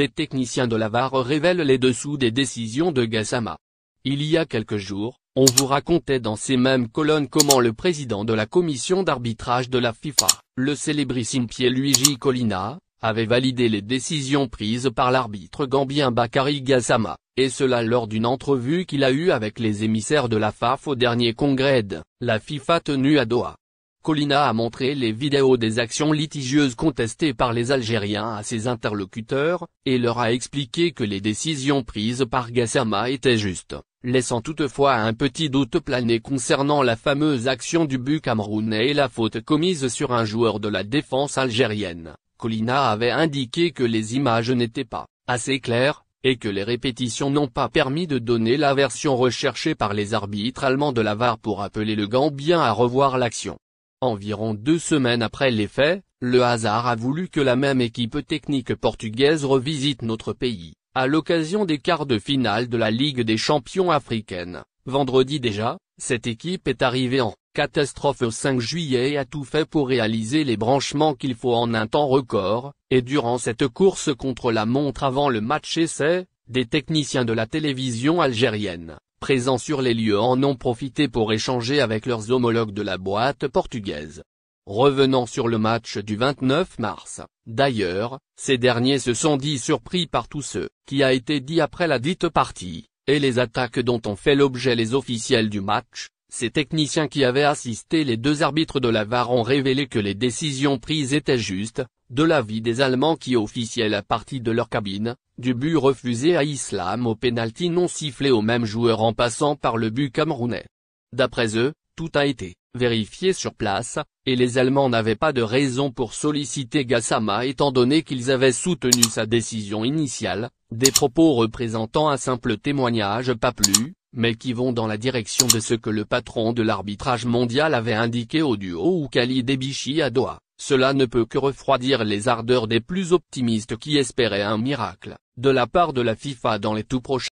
des techniciens de la VAR révèle les dessous des décisions de Gassama. Il y a quelques jours, on vous racontait dans ces mêmes colonnes comment le président de la commission d'arbitrage de la FIFA, le célébrissime Luigi Colina, avait validé les décisions prises par l'arbitre gambien Bakari Gassama, et cela lors d'une entrevue qu'il a eue avec les émissaires de la FAF au dernier congrès de la FIFA tenu à Doha. Colina a montré les vidéos des actions litigieuses contestées par les Algériens à ses interlocuteurs, et leur a expliqué que les décisions prises par Gassama étaient justes, laissant toutefois un petit doute planer concernant la fameuse action du but camerounais et la faute commise sur un joueur de la défense algérienne. Colina avait indiqué que les images n'étaient pas assez claires, et que les répétitions n'ont pas permis de donner la version recherchée par les arbitres allemands de la VAR pour appeler le Gambien à revoir l'action. Environ deux semaines après les faits, le hasard a voulu que la même équipe technique portugaise revisite notre pays, à l'occasion des quarts de finale de la Ligue des champions africaine. Vendredi déjà, cette équipe est arrivée en catastrophe au 5 juillet et a tout fait pour réaliser les branchements qu'il faut en un temps record, et durant cette course contre la montre avant le match essai, des techniciens de la télévision algérienne présents sur les lieux en ont profité pour échanger avec leurs homologues de la boîte portugaise. Revenant sur le match du 29 mars, d'ailleurs, ces derniers se sont dit surpris par tout ce qui a été dit après la dite partie, et les attaques dont ont fait l'objet les officiels du match, ces techniciens qui avaient assisté les deux arbitres de la VAR ont révélé que les décisions prises étaient justes, de l'avis des Allemands qui officiaient la partie de leur cabine, du but refusé à Islam au pénalty non sifflé au même joueur en passant par le but camerounais. D'après eux, tout a été vérifié sur place, et les Allemands n'avaient pas de raison pour solliciter Gassama étant donné qu'ils avaient soutenu sa décision initiale, des propos représentant un simple témoignage pas plus, mais qui vont dans la direction de ce que le patron de l'arbitrage mondial avait indiqué au duo ou Kali Debichi à Doha. Cela ne peut que refroidir les ardeurs des plus optimistes qui espéraient un miracle de la part de la FIFA dans les tout prochains